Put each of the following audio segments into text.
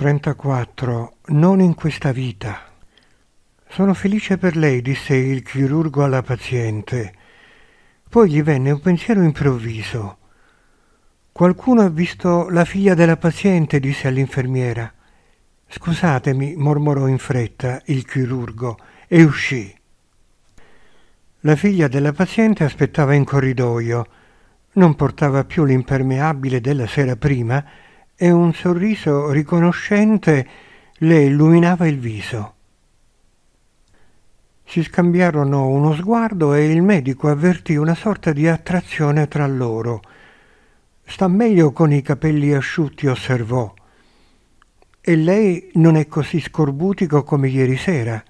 34. Non in questa vita. Sono felice per lei, disse il chirurgo alla paziente. Poi gli venne un pensiero improvviso. Qualcuno ha visto la figlia della paziente, disse all'infermiera. Scusatemi, mormorò in fretta il chirurgo e uscì. La figlia della paziente aspettava in corridoio. Non portava più l'impermeabile della sera prima, e un sorriso riconoscente le illuminava il viso. Si scambiarono uno sguardo e il medico avvertì una sorta di attrazione tra loro. Sta meglio con i capelli asciutti, osservò. E lei non è così scorbutico come ieri sera.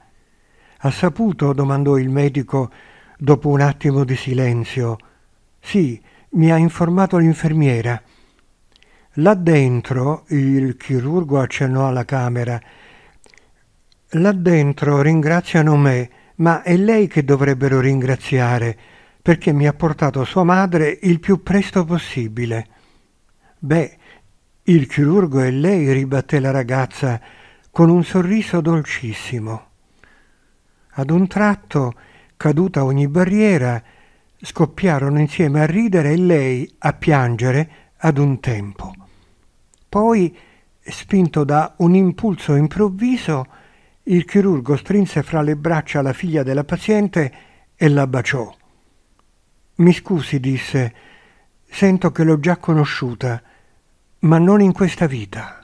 Ha saputo? domandò il medico dopo un attimo di silenzio. Sì, mi ha informato l'infermiera. Là dentro, il chirurgo accennò alla camera, là dentro ringraziano me, ma è lei che dovrebbero ringraziare, perché mi ha portato sua madre il più presto possibile. Beh, il chirurgo è lei, ribatté la ragazza con un sorriso dolcissimo. Ad un tratto, caduta ogni barriera, scoppiarono insieme a ridere e lei a piangere ad un tempo. Poi, spinto da un impulso improvviso, il chirurgo strinse fra le braccia la figlia della paziente e la baciò. Mi scusi, disse, sento che l'ho già conosciuta, ma non in questa vita.